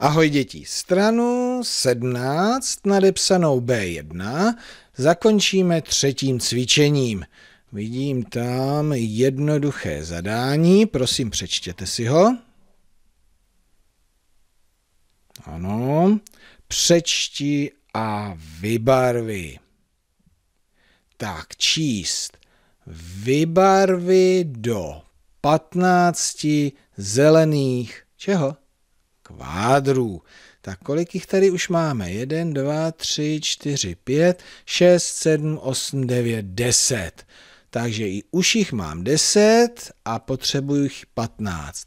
Ahoj děti, stranu 17 nadepsanou B1 zakončíme třetím cvičením. Vidím tam jednoduché zadání, prosím přečtěte si ho. Ano, přečti a vybarvi. Tak, číst. Vybarvi do 15 zelených čeho? kvádrů. Tak kolik jich tady už máme? 1, 2, 3, 4, 5, 6, 7, 8, 9, 10. Takže i už jich mám 10 a potřebuji jich 15.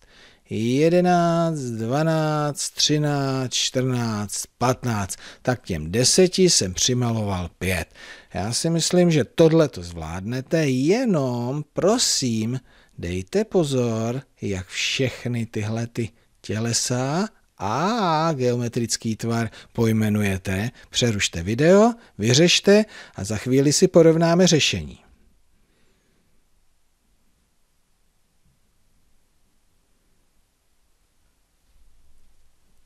11, 12, 13, 14, 15. Tak těm 10 jsem přimaloval 5. Já si myslím, že tohle to zvládnete, jenom prosím, dejte pozor, jak všechny tyhle ty tělesa a geometrický tvar pojmenujete, přerušte video, vyřešte a za chvíli si porovnáme řešení.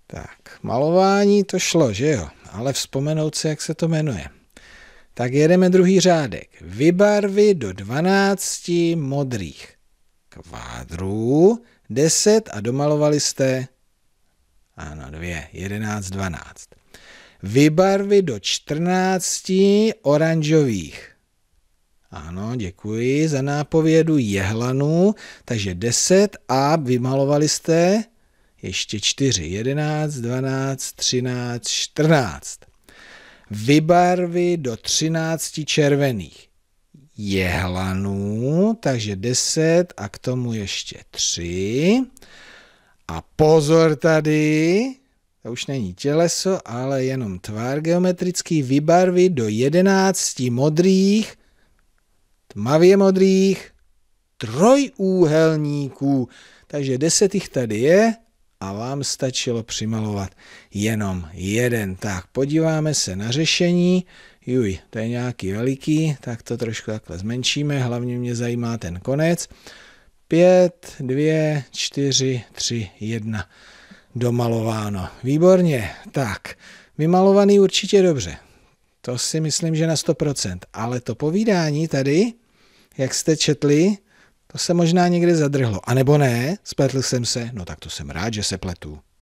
Tak, malování to šlo, že jo? Ale vzpomenout si, jak se to jmenuje. Tak jedeme druhý řádek. Vybarvy do 12 modrých kvádrů 10 a domalovali jste, ano, 2, 11, 12. Vybarvy do 14 oranžových. Ano, děkuji za nápovědu jehlanů. takže 10 a vymalovali jste ještě 4, 11, 12, 13, 14. Vybarvy do 13 červených jehlanů takže 10 a k tomu ještě 3. A pozor tady, to už není těleso, ale jenom tvar geometrický, vybarvy do 11 modrých, tmavě modrých trojúhelníků. Takže 10 jich tady je a vám stačilo přimalovat jenom jeden. Tak podíváme se na řešení juj, to je nějaký veliký, tak to trošku takhle zmenšíme, hlavně mě zajímá ten konec. 5, 2, 4, 3, 1. Domalováno. Výborně. Tak, vymalovaný určitě dobře. To si myslím, že na 100%. Ale to povídání tady, jak jste četli, to se možná někde zadrhlo. A nebo ne, spletl jsem se. No tak to jsem rád, že se pletu.